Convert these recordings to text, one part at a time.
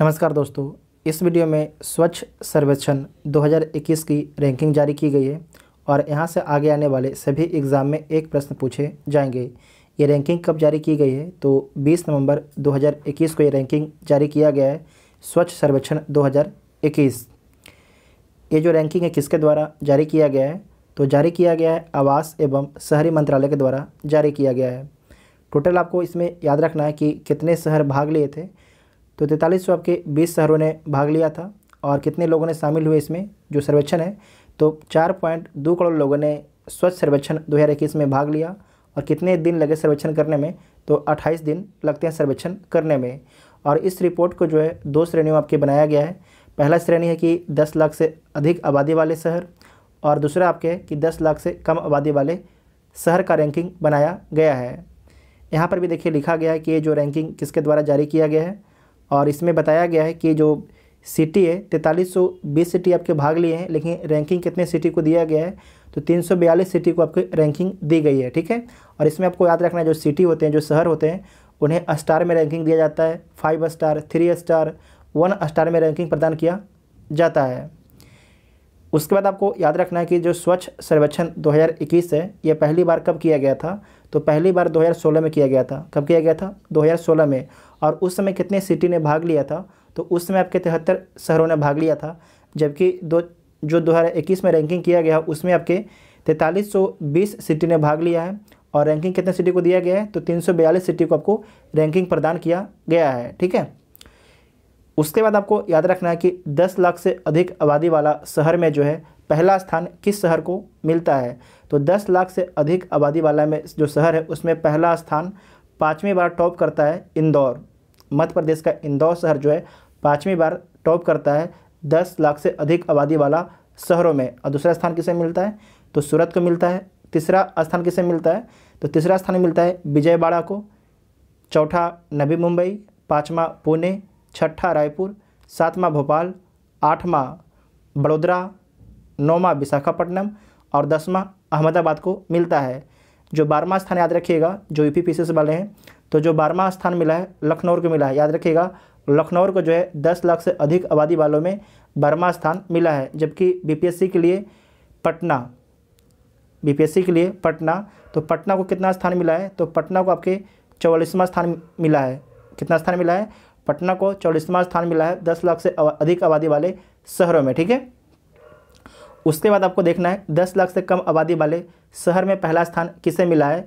नमस्कार दोस्तों इस वीडियो में स्वच्छ सर्वेक्षण 2021 की रैंकिंग जारी की गई है और यहां से आगे आने वाले सभी एग्ज़ाम में एक प्रश्न पूछे जाएंगे ये रैंकिंग कब जारी की गई है तो 20 नवंबर 2021 को ये रैंकिंग जारी किया गया है स्वच्छ सर्वेक्षण 2021 ये जो रैंकिंग है किसके द्वारा जारी किया गया है तो जारी किया गया है आवास एवं शहरी मंत्रालय के द्वारा जारी किया गया है टोटल आपको इसमें याद रखना है कि कितने शहर भाग लिए थे तो तैंतालीस सौ आपके बीस शहरों ने भाग लिया था और कितने लोगों ने शामिल हुए इसमें जो सर्वेक्षण है तो चार पॉइंट दो करोड़ लोगों ने स्वच्छ सर्वेक्षण दो हज़ार इक्कीस में भाग लिया और कितने दिन लगे सर्वेक्षण करने में तो अट्ठाईस दिन लगते हैं सर्वेक्षण करने में और इस रिपोर्ट को जो है दो श्रेणियों में आपके बनाया गया है पहला श्रेणी है कि दस लाख से अधिक आबादी वाले शहर और दूसरा आपके है कि दस लाख से कम आबादी वाले शहर का रैंकिंग बनाया गया है यहाँ पर भी देखिए लिखा गया है कि ये जो रैंकिंग किसके द्वारा जारी किया गया है और इसमें बताया गया है कि जो सिटी है तैंतालीस सौ बीस सिटी आपके भाग लिए हैं लेकिन रैंकिंग कितने सिटी को दिया गया है तो तीन सौ बयालीस सिटी को आपकी रैंकिंग दी गई है ठीक है और इसमें आपको याद रखना है जो सिटी होते हैं जो शहर होते हैं उन्हें स्टार में रैंकिंग दिया जाता है five star three star one star में रैंकिंग प्रदान किया जाता है उसके बाद आपको याद रखना है कि जो स्वच्छ सर्वेक्षण 2021 है यह पहली बार कब किया गया था तो पहली बार 2016 में किया गया था कब किया गया था 2016 में और उस समय कितने सिटी ने भाग लिया था तो उस समय आपके तिहत्तर शहरों ने भाग लिया था जबकि दो जो 2021 में रैंकिंग किया गया उसमें आपके तैंतालीस सिटी ने भाग लिया है और रैंकिंग कितने सिटी को दिया गया है तो तीन सिटी को आपको रैंकिंग प्रदान किया गया है ठीक है उसके बाद आपको याद रखना है कि 10 लाख से अधिक आबादी वाला शहर में जो है पहला स्थान किस शहर को मिलता है तो 10 लाख से अधिक आबादी वाला में जो शहर है उसमें पहला स्थान पाँचवीं बार टॉप करता है इंदौर मध्य प्रदेश का इंदौर शहर जो है पाँचवीं बार टॉप करता है दस लाख से अधिक आबादी वाला शहरों में और दूसरा स्थान किसे मिलता है तो सूरत को मिलता है तीसरा स्थान किसे मिलता है तो तीसरा स्थान मिलता है विजयवाड़ा को चौथा नवी मुंबई पाँचवा पुणे छठा रायपुर सातवां भोपाल आठवां बड़ोदरा नौवा विशाखापट्टनम और दसवां अहमदाबाद को मिलता है जो बारहवा स्थान याद रखिएगा जो यू पी वाले हैं तो जो बारहवा स्थान मिला है लखनऊ को मिला है याद रखिएगा लखनऊ को जो है दस लाख से अधिक आबादी वालों में बारहवा स्थान मिला है जबकि बीपीएससी के लिए पटना बीपीएससी के लिए पटना तो पटना को कितना स्थान मिला है तो पटना को आपके चौवालीसवां स्थान मिला है कितना स्थान मिला है पटना को चौलीसवां स्थान मिला है दस लाख से अधिक आबादी वाले शहरों में ठीक है उसके बाद आपको देखना है दस लाख से कम आबादी वाले शहर में पहला स्थान किसे मिला है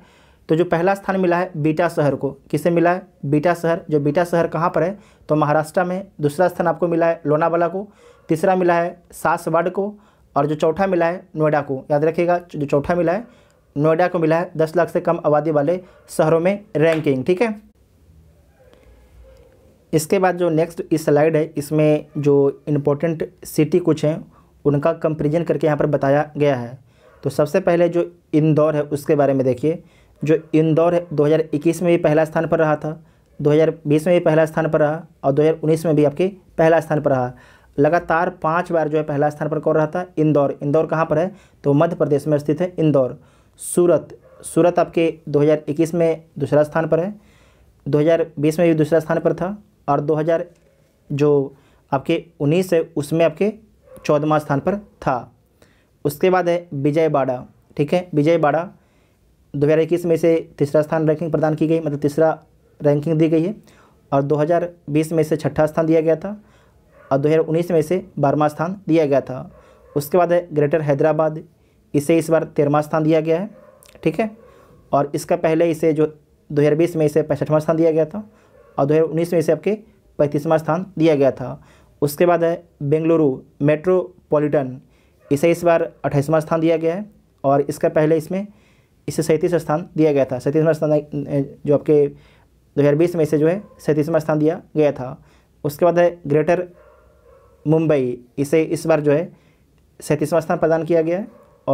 तो जो पहला स्थान मिला है बीटा शहर को किसे मिला है बीटा शहर जो बीटा शहर कहाँ पर है तो महाराष्ट्र में दूसरा स्थान आपको मिला है लोनावाला को तीसरा मिला है सासवाड़ को और जो चौथा मिला है नोएडा को याद रखिएगा जो चौथा मिला है नोएडा को मिला है दस लाख से कम आबादी वाले शहरों में रैंकिंग ठीक है इसके बाद जो नेक्स्ट इस स्लाइड है इसमें जो इम्पोर्टेंट सिटी कुछ हैं उनका कंपेरिजन करके यहाँ पर बताया गया है तो सबसे पहले जो इंदौर है उसके बारे में देखिए जो इंदौर है दो में भी पहला स्थान पर रहा था 2020 में भी पहला स्थान पर रहा और 2019 में भी आपके पहला स्थान पर रहा लगातार पाँच बार जो है पहला स्थान पर कौन रहा था इंदौर इंदौर कहाँ पर है तो मध्य प्रदेश में स्थित है इंदौर सूरत सूरत आपके 2021 में दूसरा स्थान पर है 2020 में भी दूसरा स्थान पर था और 2000 जो आपके 19 है उसमें आपके चौदहवा स्थान पर था उसके बाद है विजय बाड़ा ठीक है विजय बाड़ा दो हज़ार इक्कीस में से तीसरा स्थान रैंकिंग प्रदान की गई मतलब तीसरा रैंकिंग दी गई है और 2020 में से छठा स्थान दिया गया था और 2019 में से बारहवा स्थान दिया गया था उसके बाद है ग्रेटर हैदराबाद इसे इस बार तेरहवा स्थान दिया गया है ठीक है और इसका पहले इसे जो 2020 में इसे पैंसठवा स्थान दिया गया था और 2019 में इसे आपके पैंतीसवां स्थान दिया गया था उसके बाद है बेंगलुरु मेट्रोपॉलिटन इसे इस बार अट्ठाईसवां स्थान दिया गया है और इसका पहले इसमें इसे सैंतीस स्थान दिया गया था सैंतीसवां स्थान जो आपके 2020 में इसे जो है सैंतीसवां स्थान दिया गया था उसके बाद है ग्रेटर मुंबई इसे इस बार जो है सैंतीसवां स्थान प्रदान किया गया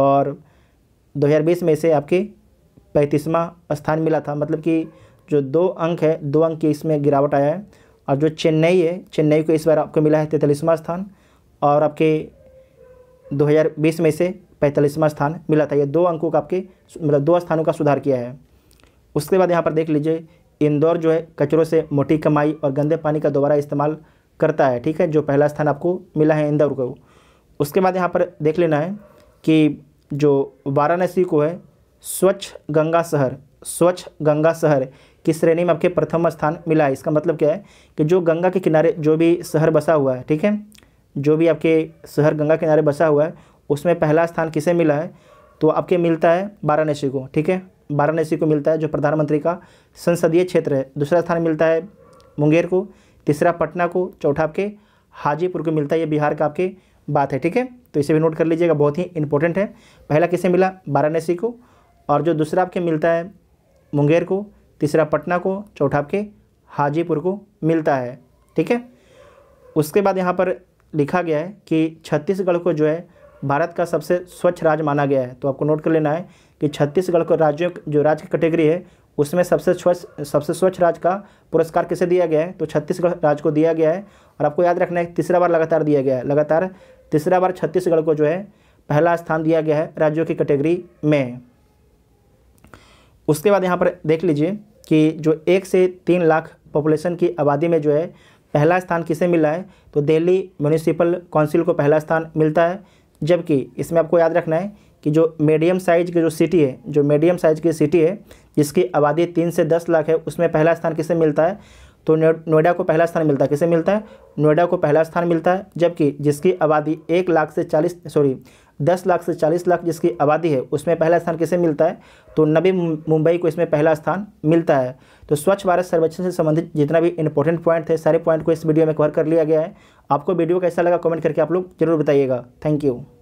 और 2020 में इसे आपके पैंतीसवां स्थान मिला था मतलब कि जो दो अंक है दो अंक की इसमें गिरावट आया है और जो चेन्नई है चेन्नई को इस बार आपको मिला है तैंतालीसवां स्थान और आपके 2020 में से पैंतालीसवां स्थान मिला था ये दो अंकों का आपके मतलब दो स्थानों का सुधार किया है उसके बाद यहाँ पर देख लीजिए इंदौर जो है कचरों से मोटी कमाई और गंदे पानी का दोबारा इस्तेमाल करता है ठीक है जो पहला स्थान आपको मिला है इंदौर को उसके बाद यहाँ पर देख लेना है कि जो वाराणसी को है स्वच्छ गंगा शहर स्वच्छ गंगा शहर किस श्रेणी में आपके प्रथम स्थान मिला है इसका मतलब क्या है कि जो गंगा के किनारे जो भी शहर बसा हुआ है ठीक है जो भी आपके शहर गंगा किनारे बसा हुआ है उसमें पहला स्थान किसे मिला है तो आपके मिलता है वाराणसी को ठीक है वाराणसी को मिलता है जो प्रधानमंत्री का संसदीय क्षेत्र है दूसरा स्थान मिलता है मुंगेर को तीसरा पटना को चौथा आपके हाजीपुर को मिलता है ये बिहार का आपके बात है ठीक है तो इसे भी नोट कर लीजिएगा बहुत ही इंपॉर्टेंट है पहला किसे मिला वाराणसी को और जो दूसरा आपके मिलता है मुंगेर को तीसरा पटना को चौथा आपके हाजीपुर को मिलता है ठीक है उसके बाद यहाँ पर लिखा गया है कि छत्तीसगढ़ को जो है भारत का सबसे स्वच्छ राज्य माना गया है तो आपको नोट कर लेना है कि छत्तीसगढ़ को राज्यों जो राज्य की कैटेगरी है उसमें सबसे स्वच्छ सबसे स्वच्छ राज्य का पुरस्कार किसे दिया गया है तो छत्तीसगढ़ राज्य को दिया गया है और आपको याद रखना है तीसरा बार लगातार दिया गया है लगातार तीसरा बार छत्तीसगढ़ को जो है पहला स्थान दिया गया है राज्यों की कैटेगरी में उसके बाद यहाँ पर देख लीजिए कि जो एक से तीन लाख पॉपुलेशन की आबादी में जो है पहला स्थान किसे मिला है तो दिल्ली म्यूनिसिपल काउंसिल को पहला स्थान मिलता है जबकि इसमें आपको याद रखना है कि जो मीडियम साइज की जो सिटी है जो मीडियम साइज की सिटी है जिसकी आबादी तीन से दस लाख है उसमें पहला स्थान किसे मिलता है तो नोएडा को पहला स्थान मिलता है किसे मिलता है नोएडा को पहला स्थान मिलता है जबकि जिसकी आबादी एक लाख से चालीस सॉरी दस लाख से चालीस लाख जिसकी आबादी है उसमें पहला स्थान किसे मिलता है तो नबी मुंबई को इसमें पहला स्थान मिलता है तो स्वच्छ भारत सर्वेक्षण से संबंधित जितना भी इंपॉर्टेंट पॉइंट थे सारे पॉइंट को इस वीडियो में कवर कर लिया गया है आपको वीडियो कैसा लगा कमेंट करके आप लोग जरूर बताइएगा थैंक यू